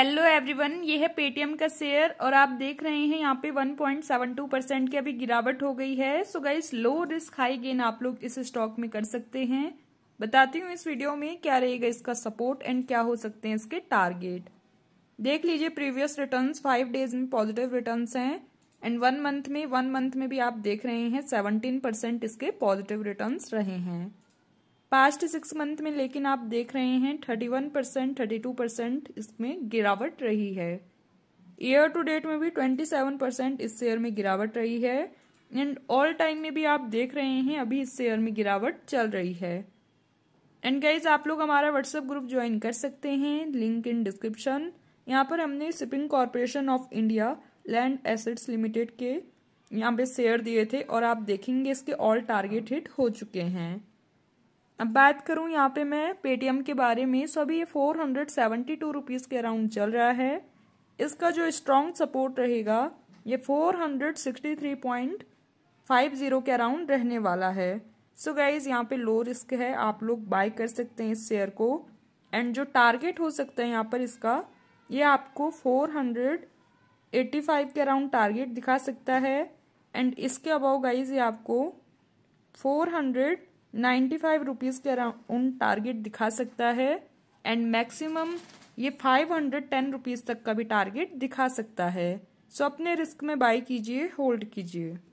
hello everyone ये है Paytm का शेयर और आप देख रहे हैं यहाँ पे 1.72 परसेंट की अभी गिरावट हो गई है so guys low risk high gain आप लोग इस स्टॉक में कर सकते हैं बताती हूँ इस वीडियो में क्या रहेगा इसका सपोर्ट एंड क्या हो सकते हैं इसके टारगेट देख लीजिए प्रीवियस रिटर्न फाइव डेज में पॉजिटिव रिटर्न हैं एंड वन मंथ में वन मंथ में भी आप देख रहे हैं सेवनटीन इसके पॉजिटिव रिटर्न रहे हैं पास्ट सिक्स मंथ में लेकिन आप देख रहे हैं thirty one percent thirty two percent इसमें गिरावट रही है ईयर टू डेट में भी ट्वेंटी सेवन परसेंट इस शेयर में गिरावट रही है एंड ऑल टाइम में भी आप देख रहे हैं अभी इस शेयर में गिरावट चल रही है एंड गाइज आप लोग हमारा व्हाट्सएप ग्रुप ज्वाइन कर सकते हैं लिंक इन डिस्क्रिप्शन यहाँ पर हमने shipping corporation of India land assets limited के यहाँ पे शेयर दिए थे और आप देखेंगे इसके ऑल टारगेट हिट हो चुके हैं अब बात करूं यहाँ पे मैं पेटीएम के बारे में सो अभी ये four hundred seventy two rupees के अराउंड चल रहा है इसका जो स्ट्रॉन्ग सपोर्ट रहेगा ये four hundred sixty three point five zero के अराउंड रहने वाला है सो गाइज यहाँ पे लो रिस्क है आप लोग बाय कर सकते हैं इस शेयर को एंड जो टारगेट हो सकता है यहाँ पर इसका ये आपको फोर हंड्रेड एट्टी फाइव के अराउंड टारगेट दिखा सकता है एंड इसके अबाउ गाइज ये आपको four hundred ninety five rupees के अराउंड टारगेट दिखा सकता है एंड मैक्सिमम ये फाइव हंड्रेड टेन रुपीज़ तक का भी टारगेट दिखा सकता है सो अपने रिस्क में बाई कीजिए होल्ड कीजिए